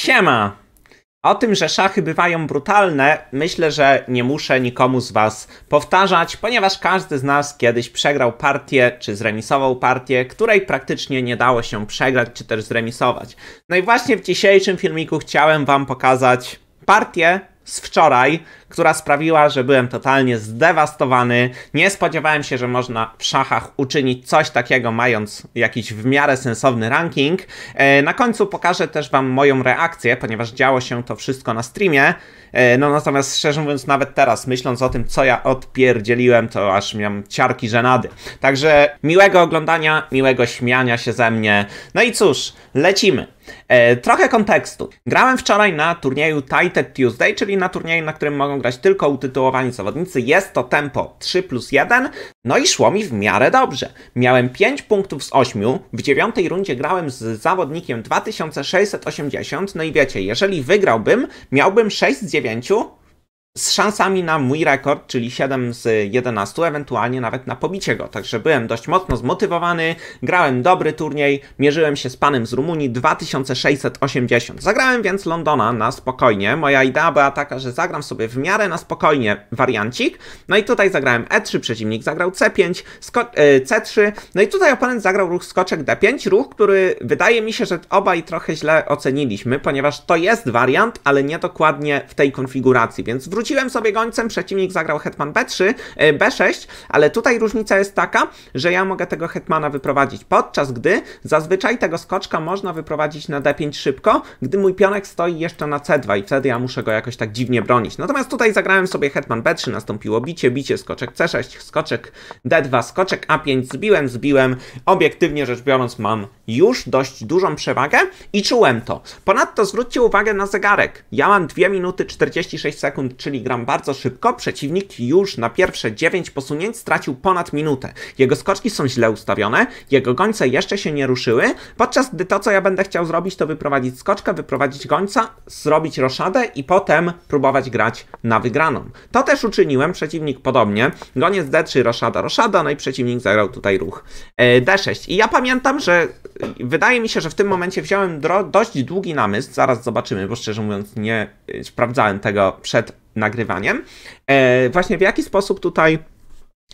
Siema! O tym, że szachy bywają brutalne, myślę, że nie muszę nikomu z Was powtarzać, ponieważ każdy z nas kiedyś przegrał partię czy zremisował partię, której praktycznie nie dało się przegrać czy też zremisować. No i właśnie w dzisiejszym filmiku chciałem Wam pokazać partię, z wczoraj, która sprawiła, że byłem totalnie zdewastowany. Nie spodziewałem się, że można w szachach uczynić coś takiego, mając jakiś w miarę sensowny ranking. E, na końcu pokażę też Wam moją reakcję, ponieważ działo się to wszystko na streamie. E, no natomiast szczerze mówiąc, nawet teraz, myśląc o tym, co ja odpierdzieliłem, to aż miałem ciarki żenady. Także miłego oglądania, miłego śmiania się ze mnie. No i cóż, lecimy. E, trochę kontekstu. Grałem wczoraj na turnieju Titan Tuesday, czyli na turnieju, na którym mogą grać tylko utytułowani zawodnicy. Jest to tempo 3 plus 1, no i szło mi w miarę dobrze. Miałem 5 punktów z 8, w dziewiątej rundzie grałem z zawodnikiem 2680, no i wiecie, jeżeli wygrałbym, miałbym 6 z 9, z szansami na mój rekord, czyli 7 z 11, ewentualnie nawet na pobicie go. Także byłem dość mocno zmotywowany, grałem dobry turniej, mierzyłem się z panem z Rumunii 2680. Zagrałem więc Londona na spokojnie. Moja idea była taka, że zagram sobie w miarę na spokojnie wariancik. No i tutaj zagrałem E3, przeciwnik zagrał C5, e, C3. No i tutaj oponent zagrał ruch skoczek D5, ruch, który wydaje mi się, że obaj trochę źle oceniliśmy, ponieważ to jest wariant, ale nie dokładnie w tej konfiguracji, więc wrócę Rzuciłem sobie gońcem, przeciwnik zagrał hetman b3, y, b6, ale tutaj różnica jest taka, że ja mogę tego hetmana wyprowadzić, podczas gdy zazwyczaj tego skoczka można wyprowadzić na d5 szybko, gdy mój pionek stoi jeszcze na c2 i wtedy ja muszę go jakoś tak dziwnie bronić. Natomiast tutaj zagrałem sobie hetman b3, nastąpiło bicie, bicie, skoczek c6, skoczek d2, skoczek a5, zbiłem, zbiłem. Obiektywnie rzecz biorąc mam już dość dużą przewagę i czułem to. Ponadto zwróćcie uwagę na zegarek. Ja mam 2 minuty 46 sekund, czyli czyli gram bardzo szybko, przeciwnik już na pierwsze 9 posunięć stracił ponad minutę. Jego skoczki są źle ustawione, jego gońce jeszcze się nie ruszyły, podczas gdy to, co ja będę chciał zrobić, to wyprowadzić skoczkę, wyprowadzić gońca, zrobić roszadę i potem próbować grać na wygraną. To też uczyniłem, przeciwnik podobnie. Goniec D3, roszada, roszada, no i przeciwnik zagrał tutaj ruch e, D6. I ja pamiętam, że e, wydaje mi się, że w tym momencie wziąłem dość długi namysł, zaraz zobaczymy, bo szczerze mówiąc nie e, sprawdzałem tego przed nagrywaniem. E, właśnie w jaki sposób tutaj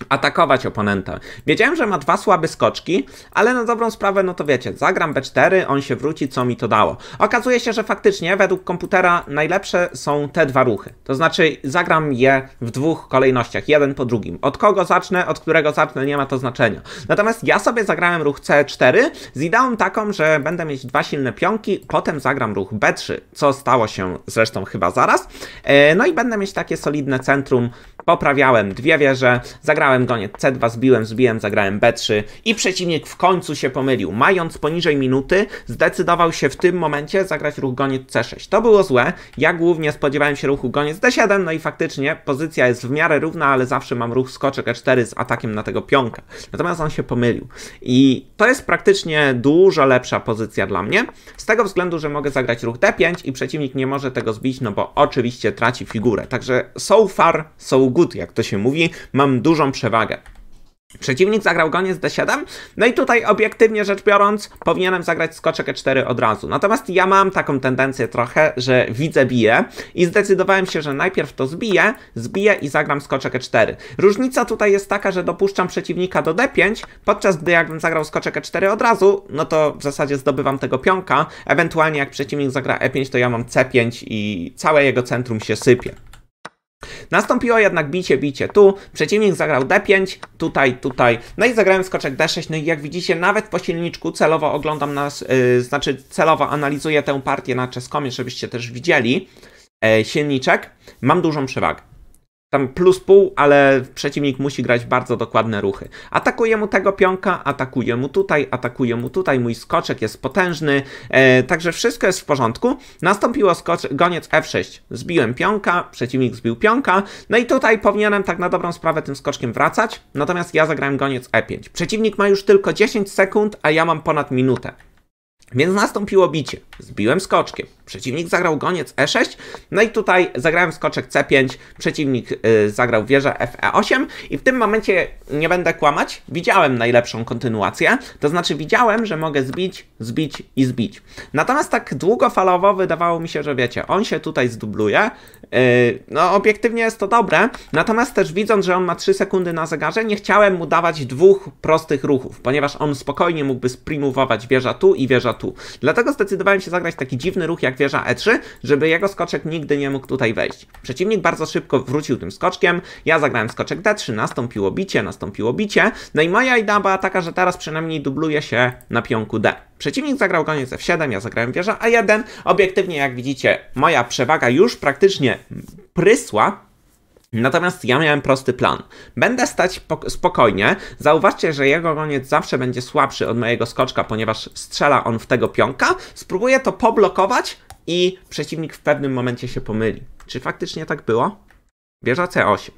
atakować oponenta. Wiedziałem, że ma dwa słabe skoczki, ale na dobrą sprawę, no to wiecie, zagram B4, on się wróci, co mi to dało. Okazuje się, że faktycznie według komputera najlepsze są te dwa ruchy. To znaczy zagram je w dwóch kolejnościach, jeden po drugim. Od kogo zacznę, od którego zacznę, nie ma to znaczenia. Natomiast ja sobie zagrałem ruch C4 z ideą taką, że będę mieć dwa silne pionki, potem zagram ruch B3, co stało się zresztą chyba zaraz. E, no i będę mieć takie solidne centrum Poprawiałem dwie wieże, zagrałem goniec C2, zbiłem, zbiłem, zagrałem B3 i przeciwnik w końcu się pomylił. Mając poniżej minuty, zdecydował się w tym momencie zagrać ruch goniec C6. To było złe, ja głównie spodziewałem się ruchu goniec D7, no i faktycznie pozycja jest w miarę równa, ale zawsze mam ruch skoczek E4 z atakiem na tego pionka. Natomiast on się pomylił. I to jest praktycznie dużo lepsza pozycja dla mnie, z tego względu, że mogę zagrać ruch D5 i przeciwnik nie może tego zbić, no bo oczywiście traci figurę. Także so far, so good good, jak to się mówi, mam dużą przewagę. Przeciwnik zagrał goniec D7, no i tutaj obiektywnie rzecz biorąc powinienem zagrać skoczek E4 od razu. Natomiast ja mam taką tendencję trochę, że widzę bije i zdecydowałem się, że najpierw to zbiję, zbiję i zagram skoczek E4. Różnica tutaj jest taka, że dopuszczam przeciwnika do D5, podczas gdy jakbym zagrał skoczek E4 od razu, no to w zasadzie zdobywam tego pionka, ewentualnie jak przeciwnik zagra E5 to ja mam C5 i całe jego centrum się sypie. Nastąpiło jednak bicie, bicie tu, przeciwnik zagrał d5, tutaj, tutaj, no i zagrałem skoczek d6, no i jak widzicie nawet po silniczku celowo oglądam nas, yy, znaczy celowo analizuję tę partię na czeskomie, żebyście też widzieli yy, silniczek, mam dużą przewagę tam plus pół, ale przeciwnik musi grać bardzo dokładne ruchy. Atakuje mu tego pionka, atakuje mu tutaj, atakuje mu tutaj, mój skoczek jest potężny, e, także wszystko jest w porządku. Nastąpiło skoczek, goniec F6, zbiłem pionka, przeciwnik zbił pionka, no i tutaj powinienem tak na dobrą sprawę tym skoczkiem wracać, natomiast ja zagrałem goniec E5. Przeciwnik ma już tylko 10 sekund, a ja mam ponad minutę. Więc nastąpiło bicie. Zbiłem skoczkiem. Przeciwnik zagrał goniec E6. No i tutaj zagrałem skoczek C5. Przeciwnik y, zagrał wieżę FE8. I w tym momencie, nie będę kłamać, widziałem najlepszą kontynuację. To znaczy widziałem, że mogę zbić, zbić i zbić. Natomiast tak długofalowo wydawało mi się, że wiecie, on się tutaj zdubluje. Yy, no obiektywnie jest to dobre. Natomiast też widząc, że on ma 3 sekundy na zegarze, nie chciałem mu dawać dwóch prostych ruchów. Ponieważ on spokojnie mógłby sprimowować wieża tu i wieża Dlatego zdecydowałem się zagrać taki dziwny ruch jak wieża E3, żeby jego skoczek nigdy nie mógł tutaj wejść. Przeciwnik bardzo szybko wrócił tym skoczkiem, ja zagrałem skoczek D3, nastąpiło bicie, nastąpiło bicie, no i moja idea była taka, że teraz przynajmniej dubluje się na pionku D. Przeciwnik zagrał koniec F7, ja zagrałem wieża A1. E Obiektywnie, jak widzicie, moja przewaga już praktycznie prysła, Natomiast ja miałem prosty plan. Będę stać spokojnie. Zauważcie, że jego koniec zawsze będzie słabszy od mojego skoczka, ponieważ strzela on w tego pionka. Spróbuję to poblokować i przeciwnik w pewnym momencie się pomyli. Czy faktycznie tak było? Wieża C8.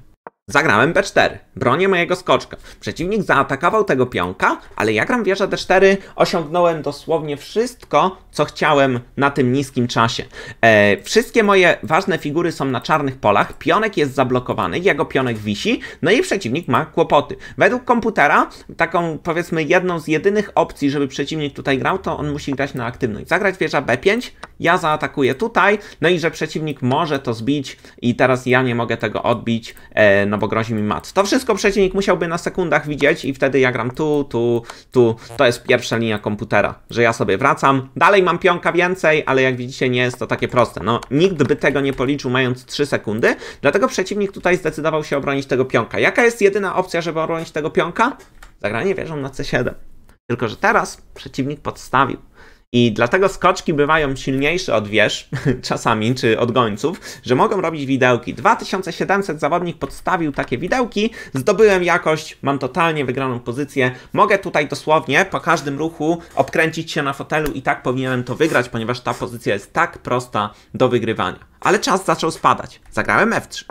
Zagrałem B4, bronię mojego skoczka. Przeciwnik zaatakował tego pionka, ale ja gram wieża D4, osiągnąłem dosłownie wszystko, co chciałem na tym niskim czasie. E, wszystkie moje ważne figury są na czarnych polach, pionek jest zablokowany, jego pionek wisi, no i przeciwnik ma kłopoty. Według komputera, taką powiedzmy jedną z jedynych opcji, żeby przeciwnik tutaj grał, to on musi grać na aktywność. Zagrać wieża B5, ja zaatakuję tutaj, no i że przeciwnik może to zbić i teraz ja nie mogę tego odbić, e, no bo grozi mi mat. To wszystko przeciwnik musiałby na sekundach widzieć i wtedy ja gram tu, tu, tu. To jest pierwsza linia komputera, że ja sobie wracam. Dalej mam pionka więcej, ale jak widzicie nie jest to takie proste. No nikt by tego nie policzył mając 3 sekundy, dlatego przeciwnik tutaj zdecydował się obronić tego pionka. Jaka jest jedyna opcja, żeby obronić tego pionka? Zagranie wieżą na C7. Tylko, że teraz przeciwnik podstawił i dlatego skoczki bywają silniejsze od wież, czasami, czy od gońców, że mogą robić widełki. 2700 zawodnik podstawił takie widełki, zdobyłem jakość, mam totalnie wygraną pozycję. Mogę tutaj dosłownie po każdym ruchu obkręcić się na fotelu i tak powinienem to wygrać, ponieważ ta pozycja jest tak prosta do wygrywania. Ale czas zaczął spadać. Zagrałem F3.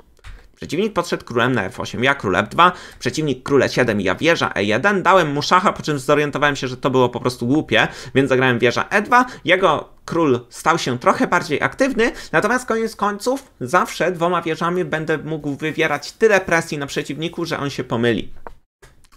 Przeciwnik podszedł królem na f8, ja król f2, przeciwnik król e7, ja wieża e1, dałem mu szacha, po czym zorientowałem się, że to było po prostu głupie, więc zagrałem wieża e2, jego król stał się trochę bardziej aktywny, natomiast koniec końców zawsze dwoma wieżami będę mógł wywierać tyle presji na przeciwniku, że on się pomyli.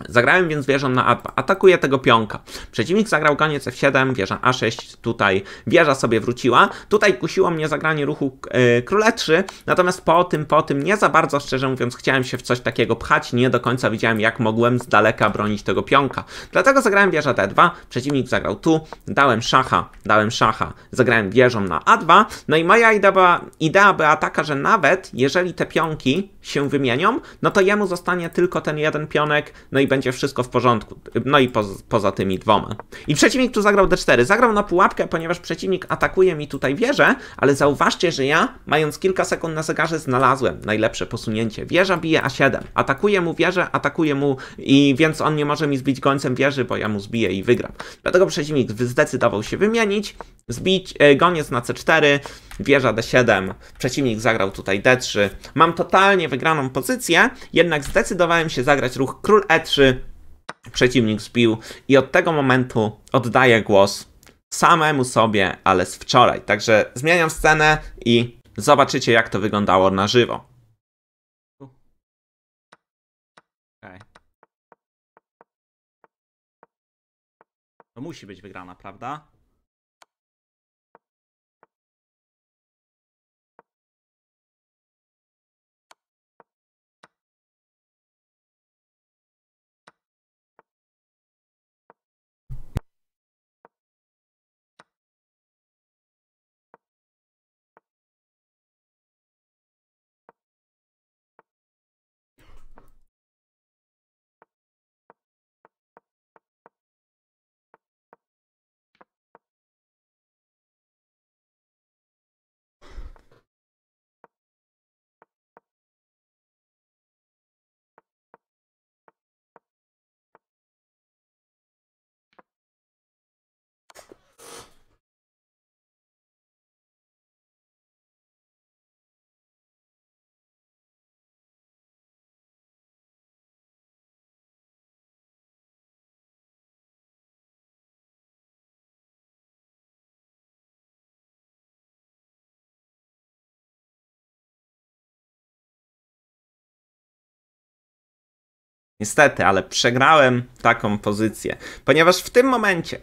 Zagrałem więc wieżą na A2. Atakuje tego pionka. Przeciwnik zagrał koniec F7, wieża A6, tutaj wieża sobie wróciła. Tutaj kusiło mnie zagranie ruchu yy, e, króle 3, natomiast po tym, po tym nie za bardzo, szczerze mówiąc, chciałem się w coś takiego pchać. Nie do końca widziałem, jak mogłem z daleka bronić tego pionka. Dlatego zagrałem wieża D2, przeciwnik zagrał tu, dałem szacha, dałem szacha, zagrałem wieżą na A2. No i moja idea była, idea była taka, że nawet jeżeli te pionki się wymienią, no to jemu zostanie tylko ten jeden pionek, no i będzie wszystko w porządku. No i po, poza tymi dwoma. I przeciwnik tu zagrał d4. Zagrał na pułapkę, ponieważ przeciwnik atakuje mi tutaj wieżę, ale zauważcie, że ja, mając kilka sekund na zegarze, znalazłem najlepsze posunięcie. Wieża bije a7. Atakuje mu wieżę, atakuje mu i więc on nie może mi zbić gońcem wieży, bo ja mu zbiję i wygram. Dlatego przeciwnik zdecydował się wymienić, Zbić, e, goniec na C4, wieża D7, przeciwnik zagrał tutaj D3. Mam totalnie wygraną pozycję, jednak zdecydowałem się zagrać ruch król E3, przeciwnik zbił i od tego momentu oddaję głos samemu sobie, ale z wczoraj. Także zmieniam scenę i zobaczycie jak to wyglądało na żywo. To musi być wygrana, prawda? Niestety, ale przegrałem taką pozycję, ponieważ w tym momencie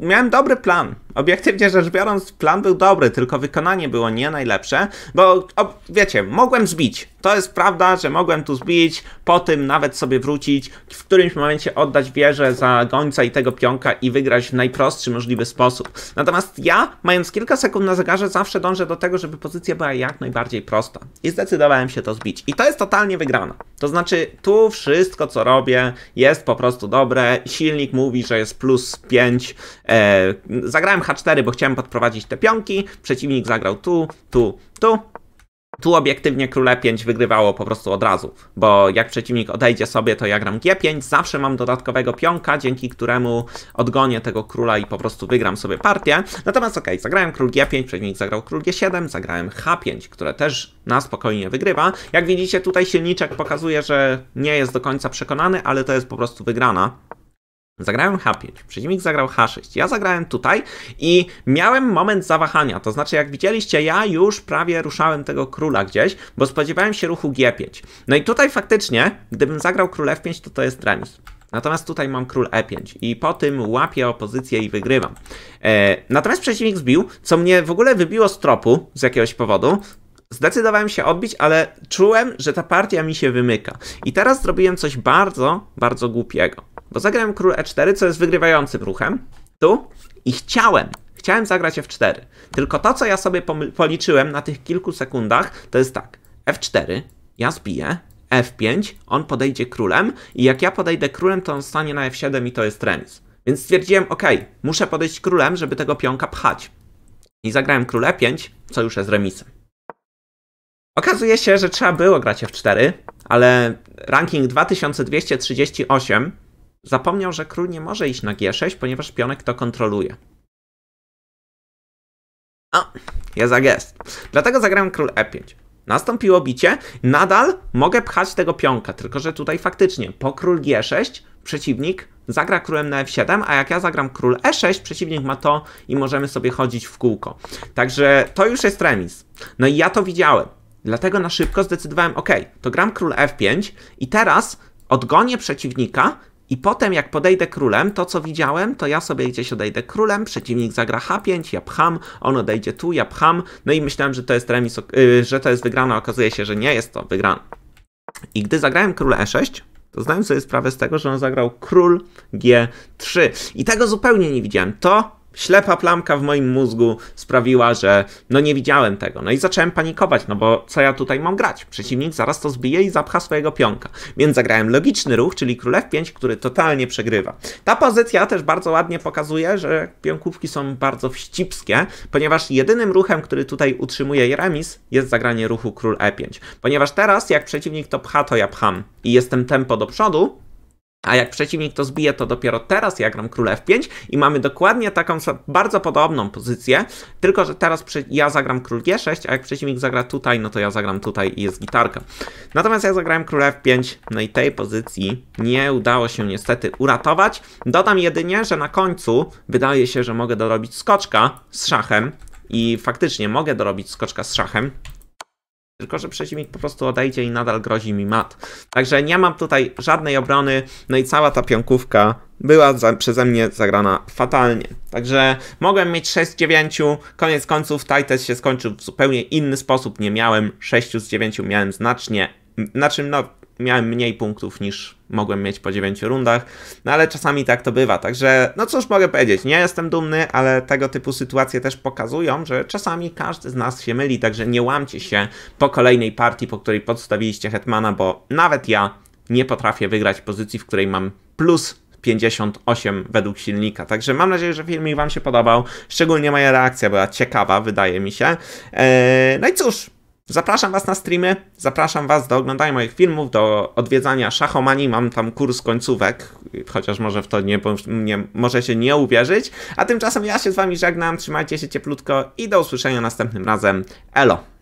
miałem dobry plan. Obiektywnie rzecz biorąc, plan był dobry, tylko wykonanie było nie najlepsze, bo o, wiecie, mogłem zbić. To jest prawda, że mogłem tu zbić, po tym nawet sobie wrócić, w którymś momencie oddać wieżę za gońca i tego pionka i wygrać w najprostszy możliwy sposób. Natomiast ja, mając kilka sekund na zegarze, zawsze dążę do tego, żeby pozycja była jak najbardziej prosta. I zdecydowałem się to zbić. I to jest totalnie wygrana. To znaczy, tu wszystko, co co robię, jest po prostu dobre. Silnik mówi, że jest plus 5. E, zagrałem H4, bo chciałem podprowadzić te pionki. Przeciwnik zagrał tu, tu, tu tu obiektywnie króle 5 wygrywało po prostu od razu, bo jak przeciwnik odejdzie sobie, to ja gram G5, zawsze mam dodatkowego pionka, dzięki któremu odgonię tego króla i po prostu wygram sobie partię. Natomiast okej, okay, zagrałem król G5, przeciwnik zagrał król G7, zagrałem H5, które też na spokojnie wygrywa. Jak widzicie tutaj silniczek pokazuje, że nie jest do końca przekonany, ale to jest po prostu wygrana. Zagrałem H5, przeciwnik zagrał H6, ja zagrałem tutaj i miałem moment zawahania, to znaczy jak widzieliście, ja już prawie ruszałem tego króla gdzieś, bo spodziewałem się ruchu G5. No i tutaj faktycznie, gdybym zagrał król F5, to to jest remis. Natomiast tutaj mam król E5 i po tym łapię opozycję i wygrywam. E, natomiast przeciwnik zbił, co mnie w ogóle wybiło z tropu z jakiegoś powodu, Zdecydowałem się odbić, ale czułem, że ta partia mi się wymyka. I teraz zrobiłem coś bardzo, bardzo głupiego. Bo zagrałem król e4, co jest wygrywającym ruchem. Tu. I chciałem. Chciałem zagrać f4. Tylko to, co ja sobie policzyłem na tych kilku sekundach, to jest tak. f4, ja zbiję, f5, on podejdzie królem i jak ja podejdę królem, to on stanie na f7 i to jest remis. Więc stwierdziłem, ok, muszę podejść królem, żeby tego pionka pchać. I zagrałem król e5, co już jest remisem. Okazuje się, że trzeba było grać f4, ale ranking 2238 Zapomniał, że król nie może iść na G6, ponieważ pionek to kontroluje. O, jest za gest. Dlatego zagrałem król E5. Nastąpiło bicie, nadal mogę pchać tego pionka, tylko że tutaj faktycznie po król G6 przeciwnik zagra królem na F7, a jak ja zagram król E6, przeciwnik ma to i możemy sobie chodzić w kółko. Także to już jest remis. No i ja to widziałem. Dlatego na szybko zdecydowałem, ok, to gram król F5 i teraz odgonię przeciwnika i potem jak podejdę królem, to co widziałem, to ja sobie gdzieś odejdę królem, przeciwnik zagra H5, ja pcham, on odejdzie tu, ja pcham, no i myślałem, że to jest remis, y, że to jest wygrana, okazuje się, że nie jest to wygrana. I gdy zagrałem król E6, to zdałem sobie sprawę z tego, że on zagrał król G3. I tego zupełnie nie widziałem. To ślepa plamka w moim mózgu sprawiła, że no nie widziałem tego. No i zacząłem panikować, no bo co ja tutaj mam grać? Przeciwnik zaraz to zbije i zapcha swojego pionka. Więc zagrałem logiczny ruch, czyli król f5, który totalnie przegrywa. Ta pozycja też bardzo ładnie pokazuje, że pionkówki są bardzo wścibskie, ponieważ jedynym ruchem, który tutaj utrzymuje remis, jest zagranie ruchu król e5. Ponieważ teraz, jak przeciwnik to pcha, to ja pcham i jestem tempo do przodu, a jak przeciwnik to zbije, to dopiero teraz ja gram król f5 i mamy dokładnie taką bardzo podobną pozycję, tylko że teraz ja zagram król g6, a jak przeciwnik zagra tutaj, no to ja zagram tutaj i jest gitarka. Natomiast ja zagrałem król f5, no i tej pozycji nie udało się niestety uratować. Dodam jedynie, że na końcu wydaje się, że mogę dorobić skoczka z szachem i faktycznie mogę dorobić skoczka z szachem, tylko że przeciwnik po prostu odejdzie i nadal grozi mi mat. Także nie mam tutaj żadnej obrony, no i cała ta pionkówka była za, przeze mnie zagrana fatalnie. Także mogłem mieć 6 z 9, koniec końców Titus się skończył w zupełnie inny sposób, nie miałem 6 z 9, miałem znacznie, na czym no miałem mniej punktów niż mogłem mieć po 9 rundach, no ale czasami tak to bywa. Także, no cóż mogę powiedzieć, nie jestem dumny, ale tego typu sytuacje też pokazują, że czasami każdy z nas się myli, także nie łamcie się po kolejnej partii, po której podstawiliście Hetmana, bo nawet ja nie potrafię wygrać pozycji, w której mam plus 58 według silnika. Także mam nadzieję, że filmik Wam się podobał. Szczególnie moja reakcja była ciekawa, wydaje mi się. Eee, no i cóż, Zapraszam Was na streamy, zapraszam Was do oglądania moich filmów, do odwiedzania Szachomani, mam tam kurs końcówek, chociaż może w to nie, nie, może się nie uwierzyć. A tymczasem ja się z Wami żegnam, trzymajcie się cieplutko i do usłyszenia następnym razem. Elo!